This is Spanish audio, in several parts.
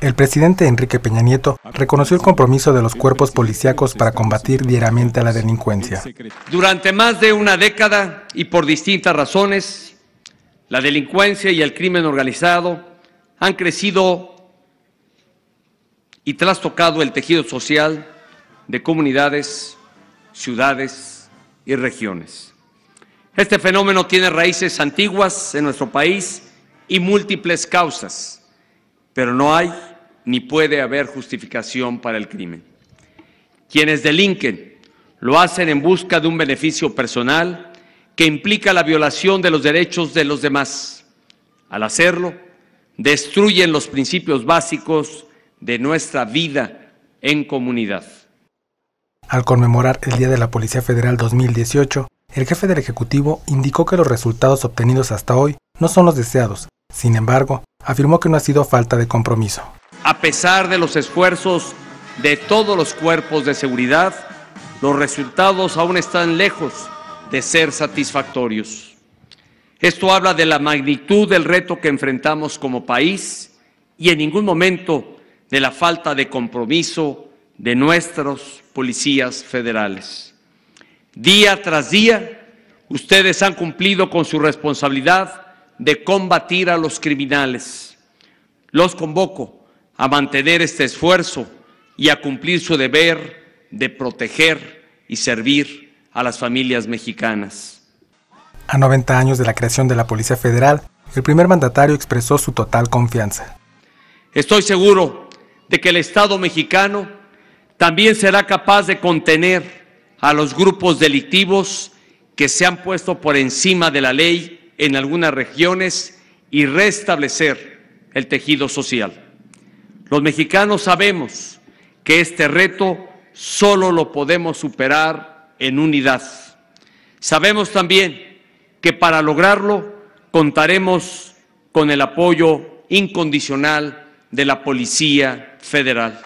El presidente Enrique Peña Nieto reconoció el compromiso de los cuerpos policíacos para combatir diariamente la delincuencia. Durante más de una década y por distintas razones, la delincuencia y el crimen organizado han crecido y trastocado el tejido social de comunidades, ciudades y regiones. Este fenómeno tiene raíces antiguas en nuestro país y múltiples causas, pero no hay ni puede haber justificación para el crimen. Quienes delinquen lo hacen en busca de un beneficio personal que implica la violación de los derechos de los demás. Al hacerlo, destruyen los principios básicos de nuestra vida en comunidad. Al conmemorar el Día de la Policía Federal 2018, el jefe del Ejecutivo indicó que los resultados obtenidos hasta hoy no son los deseados. Sin embargo, afirmó que no ha sido falta de compromiso. A pesar de los esfuerzos de todos los cuerpos de seguridad, los resultados aún están lejos de ser satisfactorios. Esto habla de la magnitud del reto que enfrentamos como país y en ningún momento de la falta de compromiso de nuestros policías federales. Día tras día, ustedes han cumplido con su responsabilidad de combatir a los criminales. Los convoco a mantener este esfuerzo y a cumplir su deber de proteger y servir a las familias mexicanas. A 90 años de la creación de la Policía Federal, el primer mandatario expresó su total confianza. Estoy seguro de que el Estado mexicano también será capaz de contener a los grupos delictivos que se han puesto por encima de la ley en algunas regiones y restablecer el tejido social. Los mexicanos sabemos que este reto solo lo podemos superar en unidad. Sabemos también que para lograrlo contaremos con el apoyo incondicional de la Policía Federal.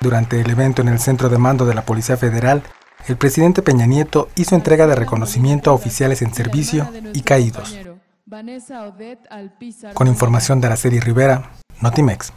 Durante el evento en el centro de mando de la Policía Federal, el presidente Peña Nieto hizo entrega de reconocimiento a oficiales en servicio y caídos. Con información de Araceli Rivera, Notimex.